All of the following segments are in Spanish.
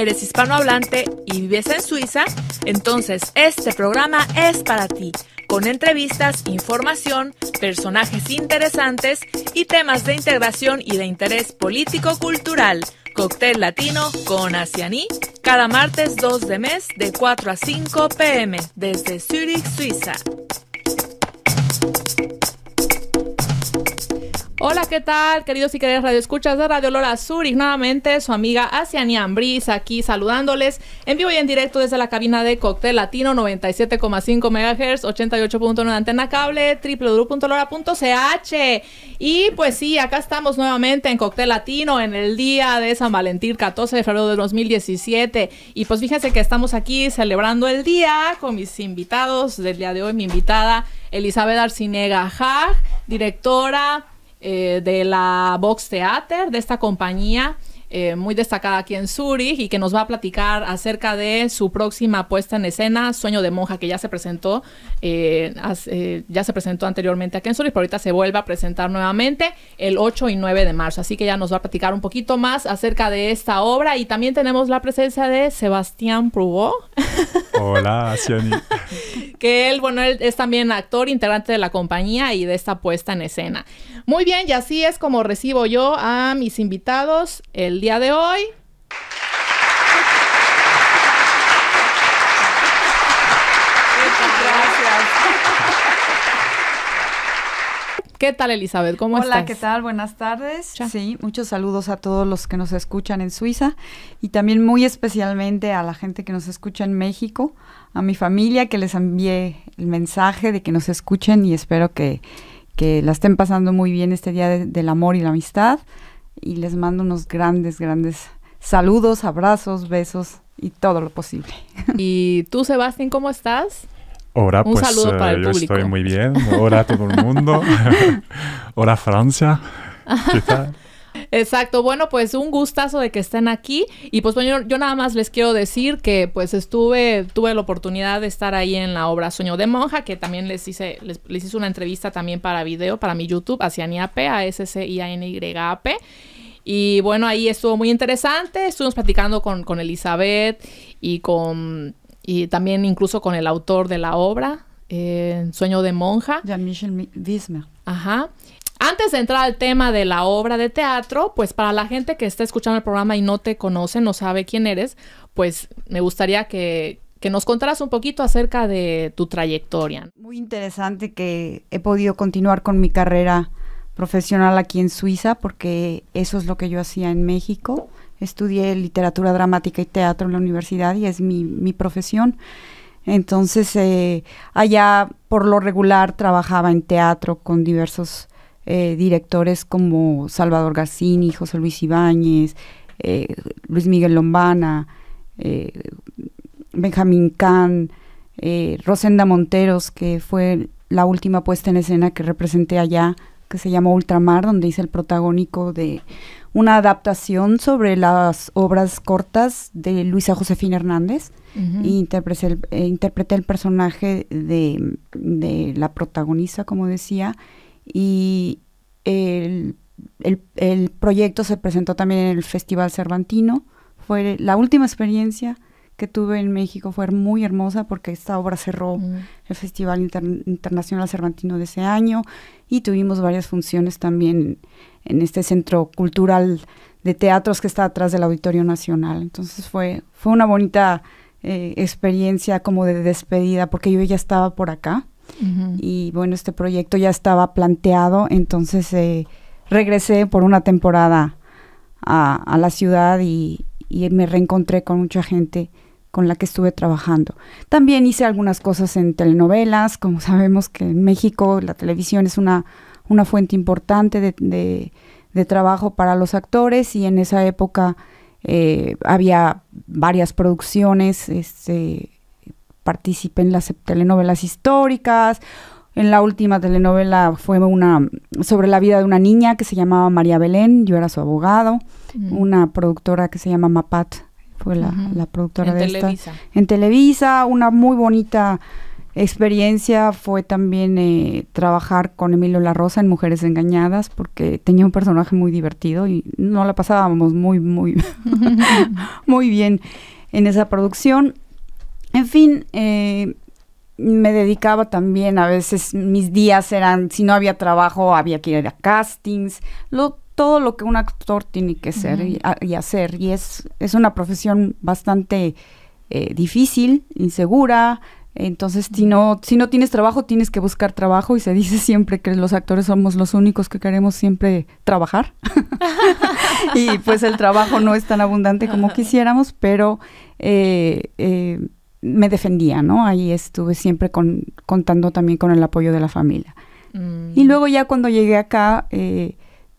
eres hispanohablante y vives en Suiza, entonces este programa es para ti, con entrevistas, información, personajes interesantes y temas de integración y de interés político-cultural. Cóctel Latino con Asianí, cada martes 2 de mes de 4 a 5 pm desde Zurich, Suiza. Hola, ¿qué tal, queridos y queridas radioescuchas de Radio Lola y Nuevamente, su amiga Asiania Ambriz aquí saludándoles en vivo y en directo desde la cabina de Cóctel Latino 97,5 MHz, 88.9 antena cable, www.lora.ch. Y pues sí, acá estamos nuevamente en Cóctel Latino en el día de San Valentín, 14 de febrero de 2017. Y pues fíjense que estamos aquí celebrando el día con mis invitados del día de hoy, mi invitada Elizabeth Arcinega Ja, directora eh, de la Box Theater, de esta compañía eh, muy destacada aquí en Zurich y que nos va a platicar acerca de su próxima puesta en escena, Sueño de Monja, que ya se presentó, eh, eh, ya se presentó anteriormente aquí en Zurich, pero ahorita se vuelve a presentar nuevamente el 8 y 9 de marzo. Así que ya nos va a platicar un poquito más acerca de esta obra y también tenemos la presencia de Sebastián Prubó. Hola, Sioni. que él, bueno, él es también actor, integrante de la compañía y de esta puesta en escena. Muy bien, y así es como recibo yo a mis invitados el día de hoy. ¿Qué tal, Elizabeth? ¿Cómo Hola, estás? Hola, ¿qué tal? Buenas tardes. Sí, muchos saludos a todos los que nos escuchan en Suiza y también muy especialmente a la gente que nos escucha en México, a mi familia que les envié el mensaje de que nos escuchen y espero que, que la estén pasando muy bien este día del amor y la amistad y les mando unos grandes, grandes saludos, abrazos, besos y todo lo posible. ¿Y tú, Sebastián, cómo estás? Hola, Un pues, saludo para el eh, yo estoy muy bien. Hola a todo el mundo. Hola Francia. ¿Qué tal? Exacto. Bueno, pues un gustazo de que estén aquí. Y pues bueno, yo, nada más les quiero decir que pues estuve, tuve la oportunidad de estar ahí en la obra Sueño de Monja, que también les hice, les, hice una entrevista también para video, para mi YouTube, hacia NIAP, a s c i a n y a p Y bueno, ahí estuvo muy interesante. Estuvimos platicando con, con Elizabeth y con y también incluso con el autor de la obra, eh, Sueño de Monja. Jean-Michel Wismer. Ajá. Antes de entrar al tema de la obra de teatro, pues para la gente que está escuchando el programa y no te conoce, no sabe quién eres, pues me gustaría que, nos contaras un poquito acerca de tu trayectoria. Muy interesante que he podido continuar con mi carrera profesional aquí en Suiza, porque eso es lo que yo hacía en México. Estudié literatura dramática y teatro en la universidad y es mi, profesión. Entonces, eh, allá por lo regular trabajaba en teatro con diversos eh, directores como Salvador Garcini, José Luis Ibáñez, eh, Luis Miguel Lombana, eh, Benjamín Can, Rosenda Monteros, que fue la última puesta en escena que representé allá, que se llamó Ultramar, donde hice el protagónico de una adaptación sobre las obras cortas de Luisa Josefina Hernández. interpreté, el, personaje de, de la protagonista, como decía, y el, proyecto se presentó también en el Festival Cervantino. Fue la última experiencia que tuve en México, fue muy hermosa porque esta obra cerró mm. el Festival Internacional Cervantino de ese año y tuvimos varias funciones también en este centro cultural de teatros que está atrás del Auditorio Nacional. Entonces fue, fue una bonita eh, experiencia como de despedida porque yo ya estaba por acá y bueno, este proyecto ya estaba planteado, entonces eh, regresé por una temporada a, la ciudad y, me reencontré con mucha gente con la que estuve trabajando. También hice algunas cosas en telenovelas, como sabemos que en México la televisión es una, una fuente importante de, trabajo para los actores y en esa época eh, había varias producciones, este, participé en las telenovelas históricas. En la última telenovela fue una sobre la vida de una niña que se llamaba María Belén, yo era su abogado, mm. una productora que se llama Mapat, fue la, productora de Esta. En Televisa, una muy bonita experiencia fue también eh, trabajar con Emilio La Rosa en Mujeres Engañadas, porque tenía un personaje muy divertido y no la pasábamos muy, muy, muy bien en esa producción. En fin, eh, me dedicaba también, a veces mis días eran, si no había trabajo, había que ir a castings, todo lo que un actor tiene que ser y, hacer. Y es, es una profesión bastante eh, difícil, insegura. Entonces, si no, si no tienes trabajo, tienes que buscar trabajo y se dice siempre que los actores somos los únicos que queremos siempre trabajar. y pues el trabajo no es tan abundante como quisiéramos, pero eh, me defendía, ¿no? Ahí estuve siempre con, contando también con el apoyo de la familia. Mm. Y luego ya cuando llegué acá, eh,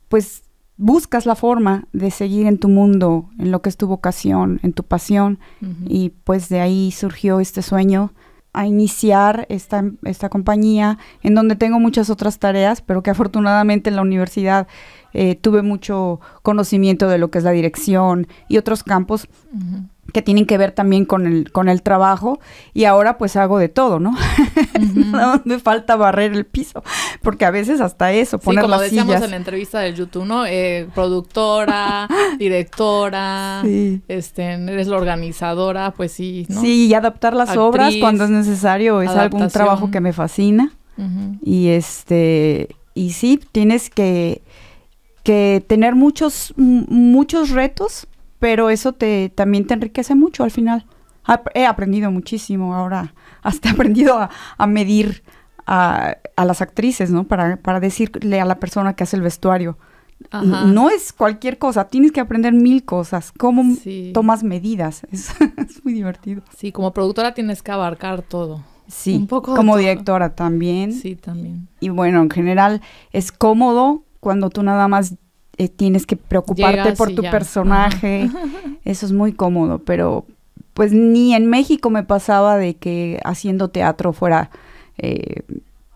pues buscas la forma de seguir en tu mundo, en lo que es tu vocación, en tu pasión. Y pues de ahí surgió este sueño a iniciar esta, esta, compañía, en donde tengo muchas otras tareas, pero que afortunadamente en la universidad eh, tuve mucho conocimiento de lo que es la dirección y otros campos que tienen que ver también con el, con el trabajo y ahora pues hago de todo, ¿no? no me falta barrer el piso, porque a veces hasta eso, poner sí, como decíamos en la entrevista del YouTube, ¿no? Eh, productora, directora, este, eres la organizadora, pues sí, ¿no? Sí, y adaptar las obras cuando es necesario, es algún trabajo que me fascina. Y este, y sí, tienes que, que tener muchos, muchos retos pero eso te también te enriquece mucho al final. He aprendido muchísimo ahora, hasta aprendido a, medir a, a, las actrices, ¿no? Para, decirle a la persona que hace el vestuario. No es cualquier cosa, tienes que aprender mil cosas, cómo tomas medidas, es, muy divertido. Sí, como productora tienes que abarcar todo. Sí, poco como directora también. Sí, también. Y, y bueno, en general es cómodo cuando tú nada más eh, tienes que preocuparte por tu personaje. Eso es muy cómodo, pero pues ni en México me pasaba de que haciendo teatro fuera eh,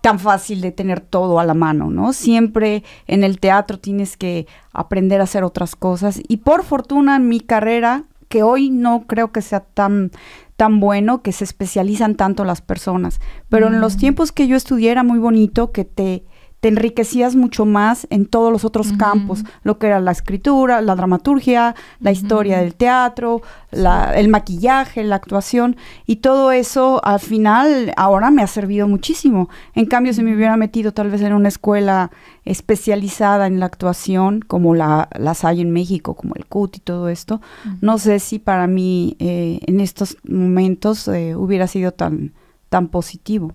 tan fácil de tener todo a la mano, ¿no? Siempre en el teatro tienes que aprender a hacer otras cosas y por fortuna en mi carrera, que hoy no creo que sea tan tan bueno que se especializan tanto las personas, pero en los mm. tiempos que yo estudié era muy bonito que te te enriquecías mucho más en todos los otros campos, lo que era la escritura, la dramaturgia, la historia del teatro, el maquillaje, la actuación, y todo eso al final ahora me ha servido muchísimo. En cambio, si me hubiera metido tal vez en una escuela especializada en la actuación, como las hay en México, como el CUT y todo esto, no sé si para mí eh, en estos momentos eh, hubiera sido tan, tan positivo.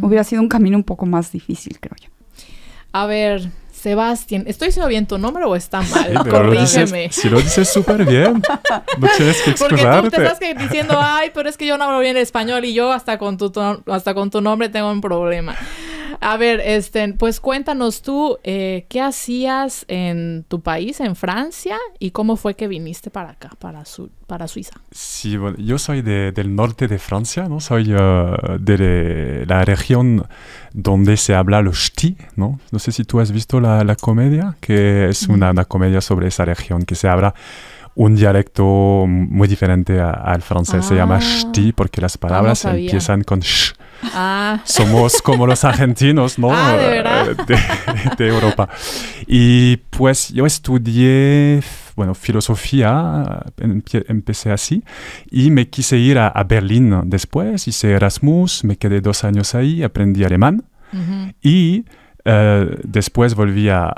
Hubiera sido un camino un poco más difícil, creo yo. A ver, Sebastián, ¿estoy diciendo bien tu nombre o está mal? Sí, si lo dices súper bien, no tienes que Porque tú te estás diciendo, ay, pero es que yo no hablo bien el español y yo hasta con tu, hasta con tu nombre tengo un problema. A ver, este, pues cuéntanos tú, eh, ¿qué hacías en tu país, en Francia, y cómo fue que viniste para acá, para, Suiza? Sí, bueno, yo soy del norte de Francia, ¿no? Soy eh, de la región donde se habla lo ch'ti, ¿no? No sé si tú has visto la, comedia, que es mm. una, comedia sobre esa región que se habla un dialecto muy diferente al francés. se ah. llama shti porque las ah, palabras empiezan con sh. Ah. Somos como los argentinos, ¿no? Ah, eh, ¿de, Europa. Y pues yo estudié, bueno, filosofía, empecé así, y me quise ir a, Berlín después, hice Erasmus, me quedé dos años ahí, aprendí alemán, y... Eh, después volví a,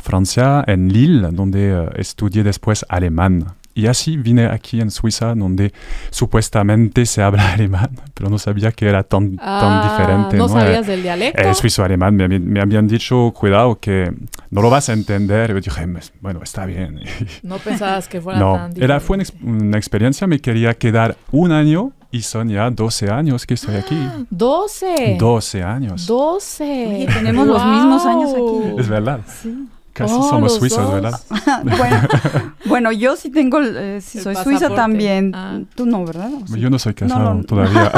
Francia, en Lille, donde eh, estudié después alemán. Y así vine aquí en Suiza, donde supuestamente se habla alemán, pero no sabía que era tan, tan ah, diferente. ¿No, eh, sabías del dialecto? Suizo-alemán, me, habían dicho, cuidado, que no lo vas a entender. Yo dije, pues, bueno, está bien. No pensabas que fuera tan diferente. era, fue una, experiencia, me quería quedar un año y son ya 12 años que estoy aquí. ¡12! Ah, 12 años. 12. tenemos los mismos años aquí. Es verdad. Sí. Casi oh, somos suizos, ¿verdad? bueno, yo sí tengo, eh, Si soy suiza también. Ah. Tú no, ¿verdad? Yo no soy casado todavía.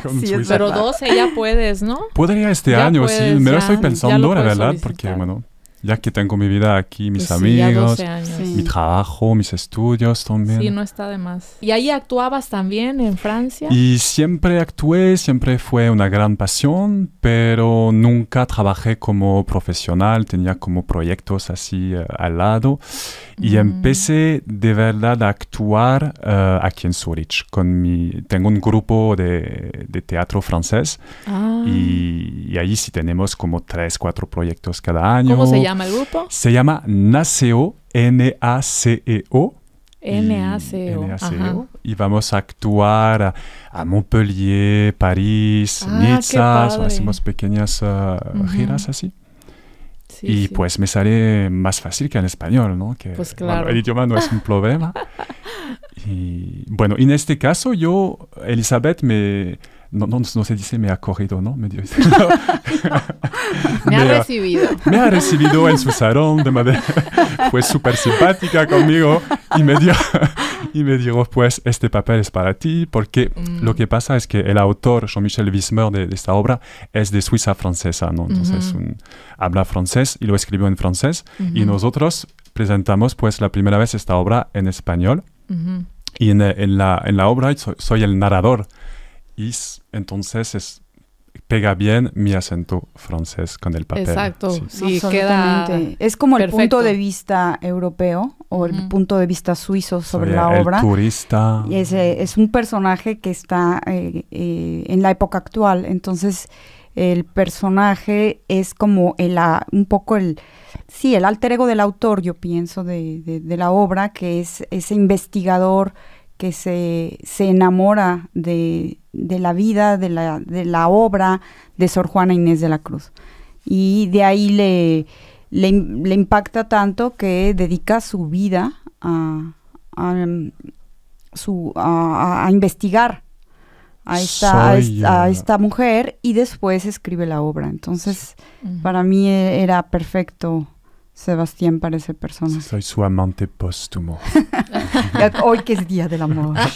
con sí, pero dos, ella eh, puedes, ¿no? Podría este año, sí. Me lo estoy pensando, lo verdad, porque, bueno, ya que tengo mi vida aquí, mis pues amigos, mi trabajo, mis estudios también. Sí, no está de más. ¿Y ahí actuabas también en Francia? Y siempre actué, siempre fue una gran pasión, pero nunca trabajé como profesional, tenía como proyectos así eh, al lado. Y mm. empecé de verdad a actuar eh, aquí en Zurich. Con mi, tengo un grupo de, de teatro francés ah. y, y, ahí sí tenemos como tres, cuatro proyectos cada año. ¿Cómo se llama? el grupo? Se llama NACEO, n a c o Y vamos a actuar a, Montpellier, París, ah, Nizza. Hacemos pequeñas ah, giras así. y pues me sale más fácil que en español, ¿no? Que, pues el idioma no es un problema. y bueno, en este caso yo, Elizabeth, me no, no, se dice me ha corrido, ¿no? Me, ha recibido. Me ha recibido en su salón de madera. Fue súper simpática conmigo y me dio... y me dijo, pues este papel es para ti, porque mm. lo que pasa es que el autor, Jean-Michel Wismer, de, esta obra, es de Suiza francesa, ¿no? Entonces habla francés y lo escribió en francés, y nosotros presentamos pues la primera vez esta obra en español, y en, la, en, la, obra soy el narrador, y entonces es, pega bien mi acento francés con el papel. Exacto, sí, queda. Es como el punto de vista europeo o el punto de vista suizo sobre la obra. turista. Y es, es, un personaje que está eh, eh, en la época actual, entonces el personaje es como el, ah, un poco el, sí, el alter ego del autor, yo pienso, de, de, de la obra, que es ese investigador que se, se enamora de, la vida, de la, obra de Sor Juana Inés de la Cruz. Y de ahí le, le, impacta tanto que dedica su vida a, mm, su, a, investigar a esta, a mujer y después escribe la obra. Entonces, para mí e, era perfecto Sebastián parece persona. Soy su amante póstumo. Hoy que es Día del Amor.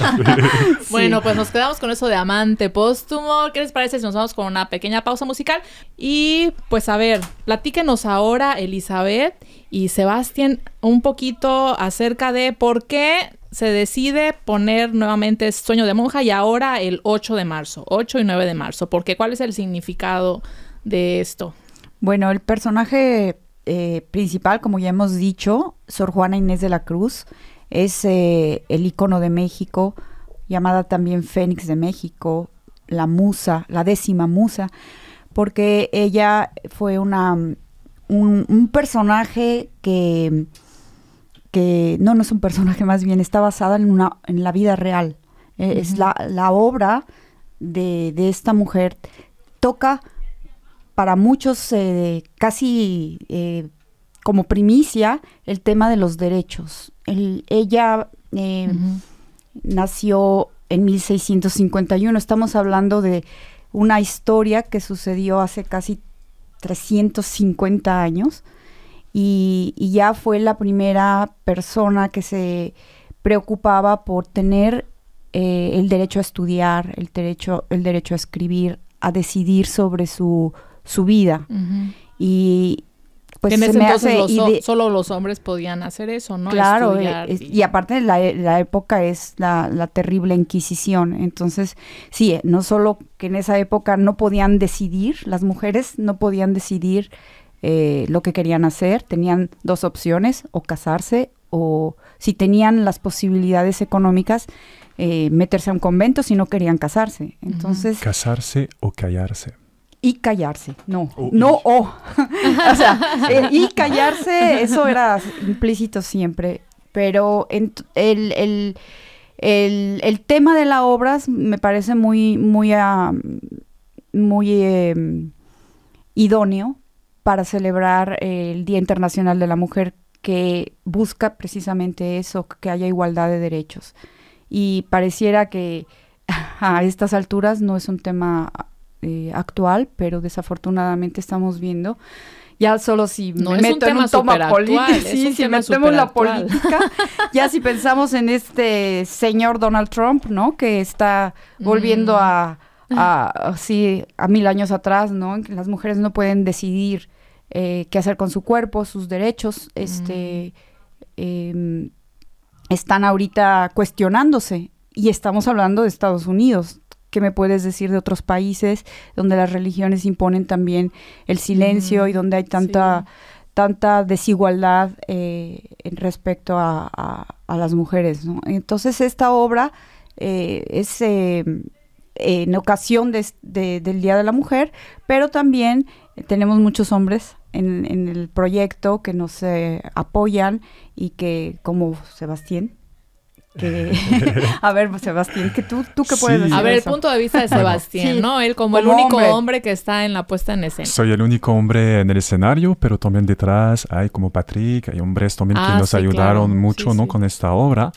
Bueno, pues nos quedamos con eso de amante póstumo. ¿Qué les parece si nos vamos con una pequeña pausa musical? Y pues a ver, platíquenos ahora Elizabeth y Sebastián un poquito acerca de por qué se decide poner nuevamente Sueño de Monja y ahora el 8 de marzo, 8 y 9 de marzo. Porque ¿cuál es el significado de esto? Bueno, el personaje eh, principal, como ya hemos dicho, Sor Juana Inés de la Cruz, es eh, el icono de México, llamada también Fénix de México, la musa, la décima musa, porque ella fue una, un, personaje que, que, no, no es un personaje más bien, está basada en, una, en la vida real. Eh, es la, la obra de, de esta mujer, toca para muchos eh, casi eh, como primicia el tema de los derechos. ella eh, nació en 1651, estamos hablando de una historia que sucedió hace casi 350 años y, ya fue la primera persona que se preocupaba por tener el derecho a estudiar, el derecho, el derecho a escribir, a decidir sobre su su vida. Y pues en ese se solo los hombres podían hacer eso, ¿no? Claro, eh, y, aparte la, la época es la, terrible Inquisición, entonces sí, eh, no solo que en esa época no podían decidir, las mujeres no podían decidir eh, lo que querían hacer, tenían dos opciones, o casarse o si tenían las posibilidades económicas, meterse a un convento si no querían casarse. Entonces... Casarse o callarse y callarse. No, no o. o sea, y callarse, eso era implícito siempre. Pero el, el, tema de la obra me parece muy, muy, ah, muy em, idóneo para celebrar el Día Internacional de la Mujer que busca precisamente eso, que haya igualdad de derechos. Y pareciera que a estas alturas no es un tema eh, actual, pero desafortunadamente estamos viendo ya solo si en toma política, si metemos la política, ya si pensamos en este señor Donald Trump, ¿no? Que está volviendo mm. a, así, a mil años atrás, ¿no? En Que las mujeres no pueden decidir eh, qué hacer con su cuerpo, sus derechos, este, mm. em, están ahorita cuestionándose y estamos hablando de Estados Unidos, ¿Qué me puedes decir de otros países donde las religiones imponen también el silencio y donde hay tanta, tanta desigualdad eh, en respecto a, las mujeres? Entonces esta obra eh, es em, en ocasión del Día de la Mujer, pero también tenemos muchos hombres en, en el proyecto que nos eh, apoyan y que, como Sebastián, a ver, Sebastián, que tú, qué puedes decir A ver, el punto de vista de Sebastián, ¿no? Él como, el único hombre. que está en la puesta en escena. Soy el único hombre en el escenario, pero también detrás hay como Patrick, hay hombres también que ah, nos ayudaron mucho, ¿no? Con esta obra.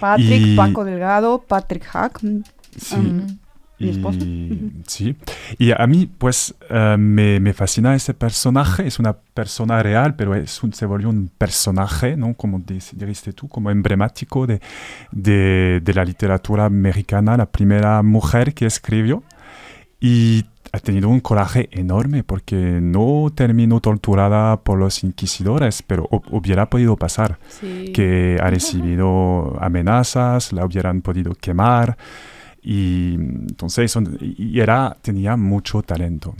Patrick, Paco Delgado, Patrick Hack. Sí. Mm. Sí, y a mí pues eh, me, me, fascina ese personaje, es una persona real, pero es un, se volvió un personaje, ¿no? Como dijiste tú, como emblemático de, de, de la literatura americana, la primera mujer que escribió. Y ha tenido un coraje enorme porque no terminó torturada por los inquisidores, pero hubiera podido pasar, que ha recibido amenazas, la hubieran podido quemar, y entonces y era, tenía mucho talento.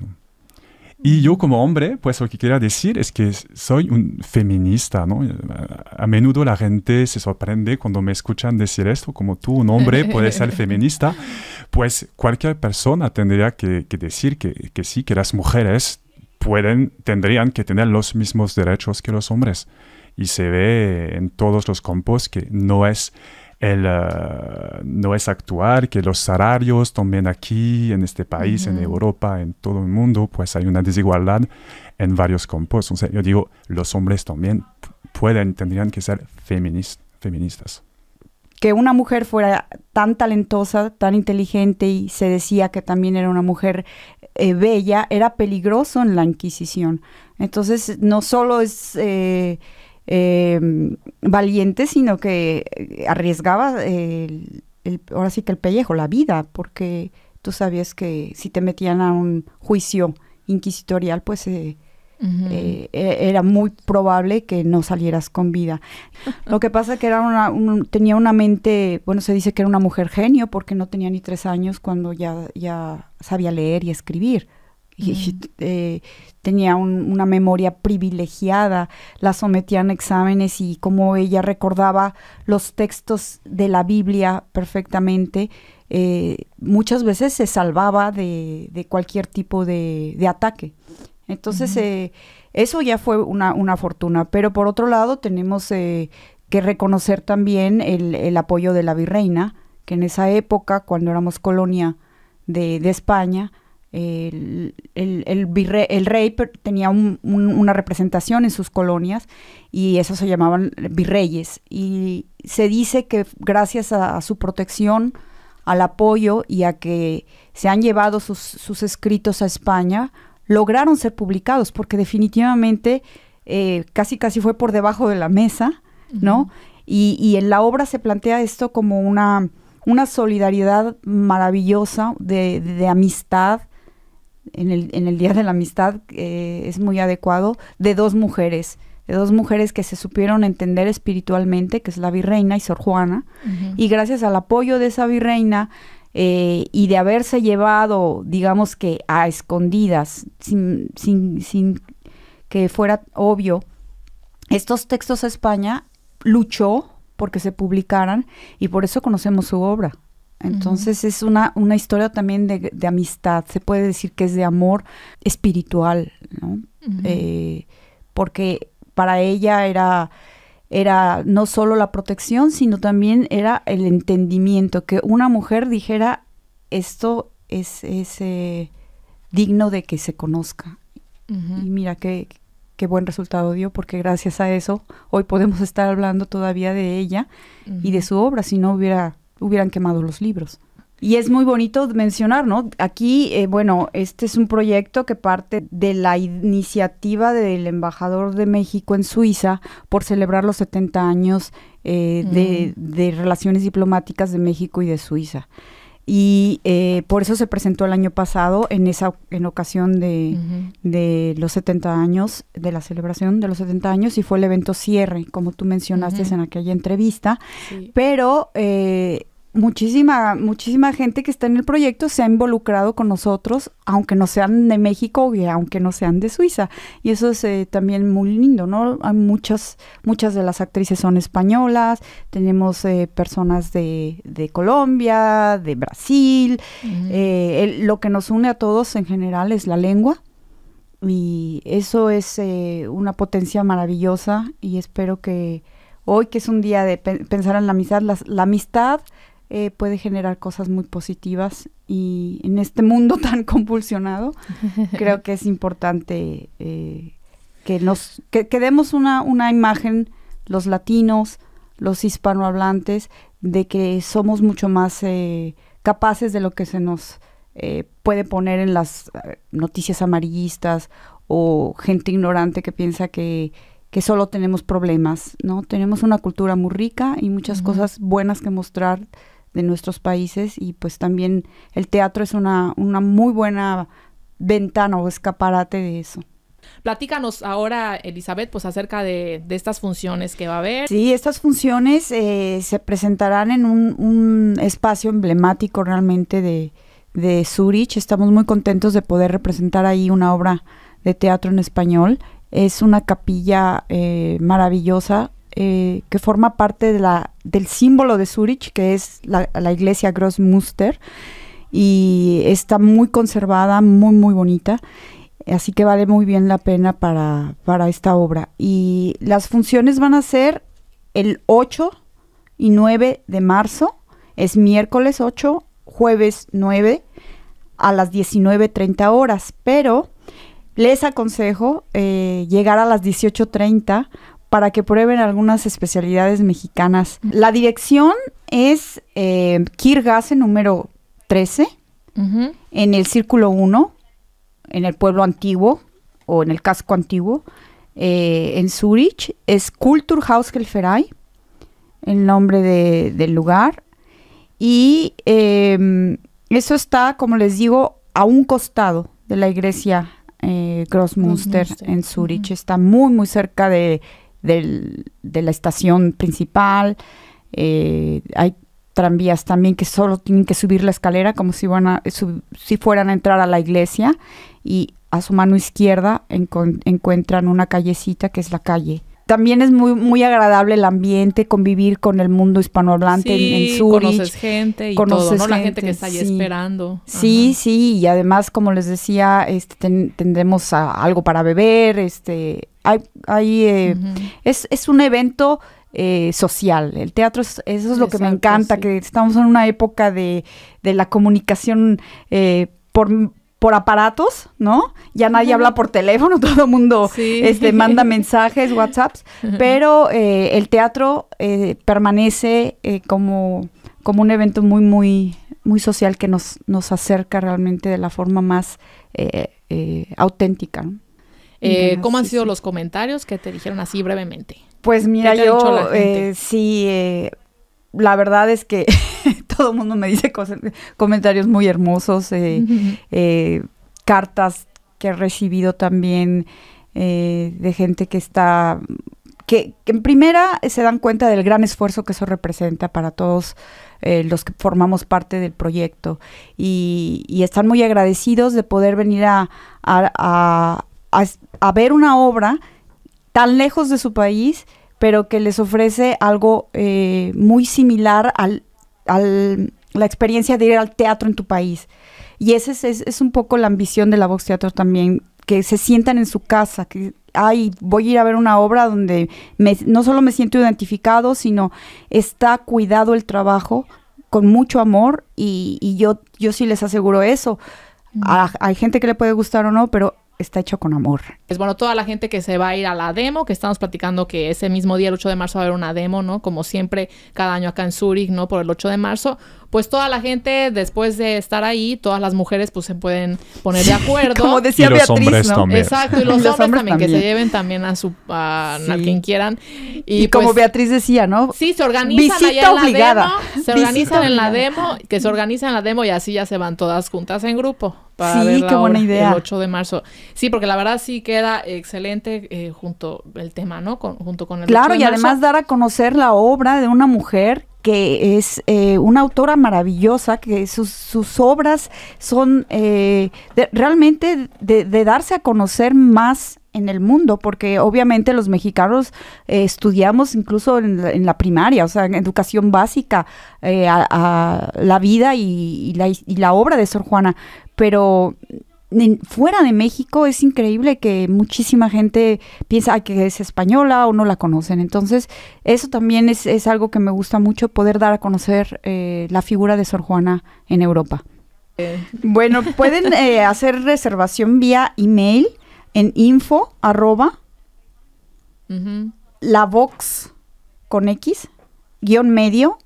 Y yo como hombre, pues lo que quería decir es que soy un feminista, ¿no? Eh, a menudo la gente se sorprende cuando me escuchan decir esto, como tú, un hombre, puedes ser feminista. Pues cualquier persona tendría que, que decir que, que, sí, que las mujeres pueden, tendrían que tener los mismos derechos que los hombres. Y se ve en todos los campos que no es el, eh, no es actuar que los salarios también aquí, en este país, en Europa, en todo el mundo, pues hay una desigualdad en varios campos. yo digo, los hombres también pueden, tendrían que ser feministas. Que una mujer fuera tan talentosa, tan inteligente y se decía que también era una mujer eh, bella, era peligroso en la Inquisición. Entonces, no solo es... Eh, Em, valiente, sino que eh, arriesgaba ahora sí que el pellejo, la vida, porque tú sabías que si te metían a un juicio inquisitorial, pues eh, eh, e, era muy probable que no salieras con vida. Lo que pasa es que era tenía una mente, bueno, se dice que era una mujer genio porque no tenía ni tres años cuando ya, ya sabía leer y escribir y, eh, tenía una memoria privilegiada, la sometían a exámenes y como ella recordaba los textos de la Biblia perfectamente, eh, muchas veces se salvaba de, cualquier tipo de, ataque. Entonces, eh, eso ya fue una, una, fortuna, pero por otro lado tenemos que reconocer también el, apoyo de la virreina, que en esa época, cuando éramos colonia de España, el, el, rey tenía una representación en sus colonias y esos se llamaban virreyes. Y se dice que gracias a, su protección, al apoyo y a que se han llevado sus, sus escritos a España, lograron ser publicados porque definitivamente eh, casi casi fue por debajo de la mesa, ¿no? y, en la obra se plantea esto como una, una solidaridad maravillosa de amistad en el, Día de la Amistad eh, es muy adecuado, de dos mujeres, de dos mujeres que se supieron entender espiritualmente, que es la virreina y Sor Juana, y gracias al apoyo de esa virreina eh, y de haberse llevado, digamos que a escondidas, sin, sin, sin que fuera obvio, estos textos a España luchó porque se publicaran y por eso conocemos su obra. Entonces es una, una historia también de, amistad, se puede decir que es de amor espiritual, ¿no? Eh, porque para ella era, era no solo la protección, sino también era el entendimiento, que una mujer dijera, esto es, es eh, digno de que se conozca. Y mira qué, qué buen resultado dio, porque gracias a eso hoy podemos estar hablando todavía de ella y de su obra, si no hubiera hubieran quemado los libros. Y es muy bonito mencionar, ¿no? Aquí, eh, bueno, este es un proyecto que parte de la iniciativa del embajador de México en Suiza por celebrar los 70 años eh, mm. de, relaciones diplomáticas de México y de Suiza. Y eh, por eso se presentó el año pasado en esa en ocasión de, los 70 años, de la celebración de los 70 años, y fue el evento cierre, como tú mencionaste en aquella entrevista. Pero muchísima, muchísima gente que está en el proyecto se ha involucrado con nosotros, aunque no sean de México y aunque no sean de Suiza. Y eso es eh, también muy lindo, ¿no? Hay muchas, muchas de las actrices son españolas, tenemos eh, personas de, Colombia, de Brasil. Eh, lo que nos une a todos en general es la lengua. Y eso es una potencia maravillosa y espero que hoy, que es un día de pensar en la amistad, la amistad eh, puede generar cosas muy positivas y en este mundo tan convulsionado creo que es importante eh, que nos que, demos una, una imagen los latinos, los hispanohablantes, de que somos mucho más eh, capaces de lo que se nos puede poner en las noticias amarillistas o gente ignorante que piensa que, solo tenemos problemas, ¿no? Tenemos una cultura muy rica y muchas cosas buenas que mostrar de nuestros países y pues también el teatro es una, una muy buena ventana o escaparate de eso. Platícanos ahora, Elizabeth, pues acerca de, de, estas funciones que va a haber. Sí, estas funciones eh, se presentarán en un, un espacio emblemático realmente de, Zurich. Estamos muy contentos de poder representar ahí una obra de teatro en español. Es una capilla eh, maravillosa eh, que forma parte de la, del símbolo de Zurich, que es la, iglesia Grossmuster, y está muy conservada, muy, muy bonita. Así que vale muy bien la pena para, esta obra. Y las funciones van a ser el 8 y 9 de marzo. Es miércoles 8, jueves 9 a las 19.30 horas. Pero les aconsejo eh, llegar a las 18.30 para que prueben algunas especialidades mexicanas. La dirección es eh, número 13, en el Círculo 1, en el pueblo antiguo o en el casco antiguo, eh, en Zurich. Es Kulturhaus el nombre del lugar. Y em, eso está, como les digo, a un costado de la iglesia eh, Grossmünster, en Zurich. Está muy, muy cerca de del, de la estación principal. Eh, hay tranvías también que solo tienen que subir la escalera como si, van a, si fueran a entrar a la iglesia y a su mano izquierda encuentran una callecita que es la calle también es muy, muy agradable el ambiente, convivir con el mundo hispanohablante en, sur Zurich. conoces gente y todo, ¿no? La gente, que está ahí esperando. Sí, sí, y además, como les decía, este, tendremos algo para beber, este, hay, hay eh, es, es un evento... Eh, social. El teatro, eso es lo que me encanta, que estamos en una época de, de la comunicación eh, por, por aparatos, ¿no? Ya nadie habla por teléfono, todo el mundo este, manda mensajes, WhatsApps, pero eh, el teatro eh, permanece eh, como, como un evento muy, muy, muy social que nos, nos acerca realmente de la forma más auténtica. ¿Cómo han sido los comentarios que te dijeron así brevemente? Pues mira, yo sí la verdad es que todo el mundo me dice cosas, comentarios muy hermosos, eh, eh, cartas que he recibido también eh, de gente que está, que, en primera se dan cuenta del gran esfuerzo que eso representa para todos los que formamos parte del proyecto y, están muy agradecidos de poder venir a, a ver una obra tan lejos de su país pero que les ofrece algo eh, muy similar al, la experiencia de ir al teatro en tu país. Y esa es, un poco la ambición de la Vox Teatro también, que se sientan en su casa, que, ay, voy a ir a ver una obra donde no solo me siento identificado, sino está cuidado el trabajo con mucho amor y, yo, yo sí les aseguro eso. Mm. hay gente que le puede gustar o no, pero está hecho con amor. Es pues bueno, toda la gente que se va a ir a la demo, que estamos platicando que ese mismo día, el 8 de marzo, va a haber una demo, ¿no? Como siempre, cada año acá en Zurich, ¿no? Por el 8 de marzo pues toda la gente después de estar ahí, todas las mujeres pues se pueden poner de acuerdo. Como decía Beatriz, ¿no? Exacto, y los, hombres, también, que se lleven también a su quien quieran. Y, como pues, Beatriz decía, ¿no? Sí, se organizan Visita obligada. se organizan en la demo, que se organizan en la demo y así ya se van todas juntas en grupo. Para sí, qué buena idea. El 8 de marzo. Sí, porque la verdad sí queda excelente eh, junto el tema, ¿no? junto con el Claro, y además dar a conocer la obra de una mujer que es eh, una autora maravillosa, que sus, obras son eh, realmente de, darse a conocer más en el mundo, porque obviamente los mexicanos eh, estudiamos incluso en la, primaria, o sea, en educación básica, a, la vida y, la, y la obra de Sor Juana, pero fuera de México es increíble que muchísima gente piensa que es española o no la conocen. Entonces, eso también es, algo que me gusta mucho, poder dar a conocer eh, la figura de Sor Juana en Europa. Eh. Bueno, pueden eh, hacer reservación vía email en info arroba la box con x guión medio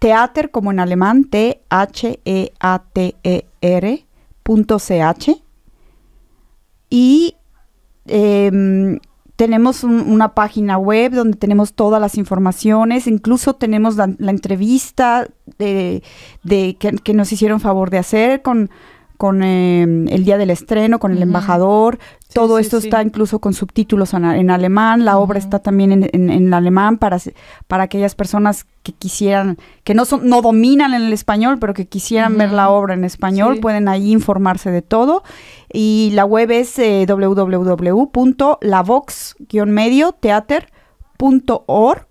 teater como en alemán t h e a t e r .ch y em, tenemos una página web donde tenemos todas las informaciones, incluso tenemos la, entrevista de, que, nos hicieron favor de hacer con con em, el día del estreno, con el embajador. Todo esto está incluso con subtítulos en, alemán. La obra está también en, alemán para, para aquellas personas que quisieran, que no, son, no dominan el español, pero que quisieran ver la obra en español, pueden ahí informarse de todo. Y la web es eh, www.lavox-medioteater.org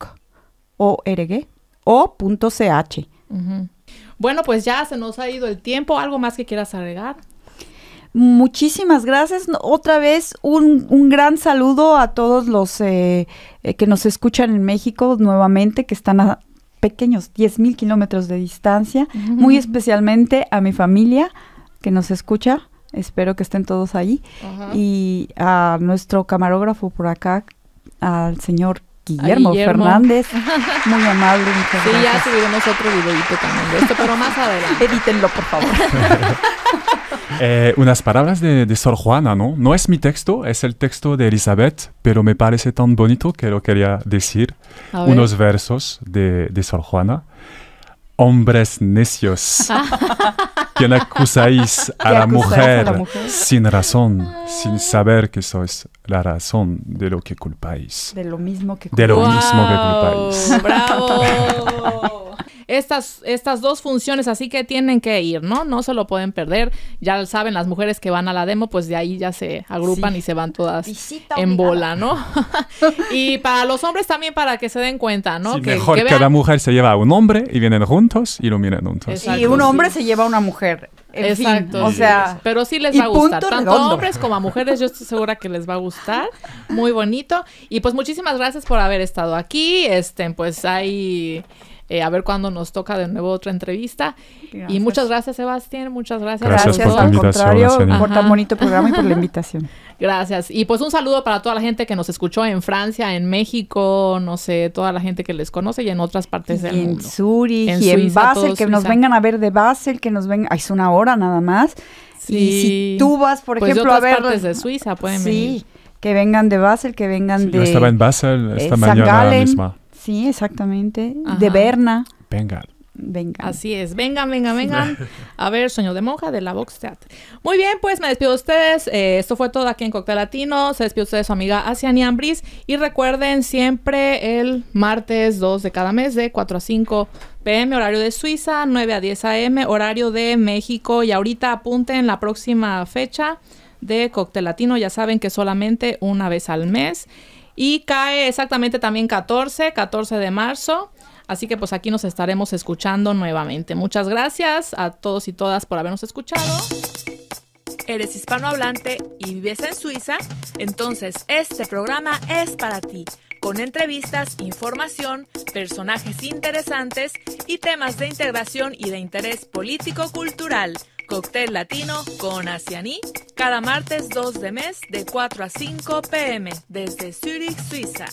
o punto ch. Bueno, pues ya se nos ha ido el tiempo. ¿Algo más que quieras agregar? Muchísimas gracias. Otra vez un, un gran saludo a todos los eh, eh, que nos escuchan en México nuevamente, que están a pequeños mil kilómetros de distancia. Muy especialmente a mi familia que nos escucha. Espero que estén todos ahí. Y a nuestro camarógrafo por acá, al señor Guillermo, Fernández. Muy amable, sí, ya subiremos otro videito también de esto, pero más adelante. Edítenlo, por favor. Eh, unas palabras de, Sor Juana, ¿no? No es mi texto, es el texto de Elizabeth, pero me parece tan bonito que lo quería decir. Unos versos de, de Sor Juana. Hombres necios. Que acusáis a, la mujer, a la sin razón, sin saber que sois la razón de lo que culpáis. De lo mismo que culpáis. De lo mismo que culpáis. ¡Bravo! estas, estas dos funciones, así que tienen que ir, ¿no? No se lo pueden perder. Ya saben, las mujeres que van a la demo, pues de ahí ya se agrupan y se van todas en bola, ¿no? y para los hombres también para que se den cuenta, ¿no? que, mejor que cada mujer se lleva a un hombre y vienen juntos y lo miran juntos. Y un hombre se lleva a una mujer. Exacto. o sea, pero sí les va a gustar. Tanto a hombres como a mujeres, yo estoy segura que les va a gustar. Muy bonito. Y pues muchísimas gracias por haber estado aquí. Este, pues hay eh, a ver cuándo nos toca de nuevo otra entrevista. Y muchas gracias, Sebastián. Muchas gracias. Gracias, gracias por al contrario, por tan bonito programa y por la invitación. Gracias. Y pues un saludo para toda la gente que nos escuchó en Francia, en México, no sé, toda la gente que les conoce y en otras partes del mundo. Zurich, en y en Basel, que nos vengan a ver de Basel, que nos vengan. es una hora nada más. Y si tú vas, por pues ejemplo, de otras a ver. partes Suiza pueden sí. Que vengan de Basel, que vengan de. Yo estaba en Basel esta eh, mañana misma. Sí, exactamente. De Berna. Venga. venga Así es, vengan, venga vengan a ver Sueño de Monja de la Vox Muy bien, pues me despido de ustedes. Eh, esto fue todo aquí en Coctel Latino. Se despide usted su amiga hacia Niambris. Y recuerden siempre el martes 2 de cada mes de 4 a 5 pm, horario de Suiza, 9 a 10 am, horario de México. Y ahorita apunten la próxima fecha de Coctel Latino. Ya saben que solamente una vez al mes. Y cae exactamente también 14, 14 de marzo. Así que pues aquí nos estaremos escuchando nuevamente. Muchas gracias a todos y todas por habernos escuchado. ¿Eres hispanohablante y vives en Suiza? Entonces este programa es para ti, con entrevistas, información, personajes interesantes y temas de integración y de interés político-cultural. Cóctel Latino con Asianí, cada martes 2 de mes de 4 a 5 pm desde Zurich, Suiza.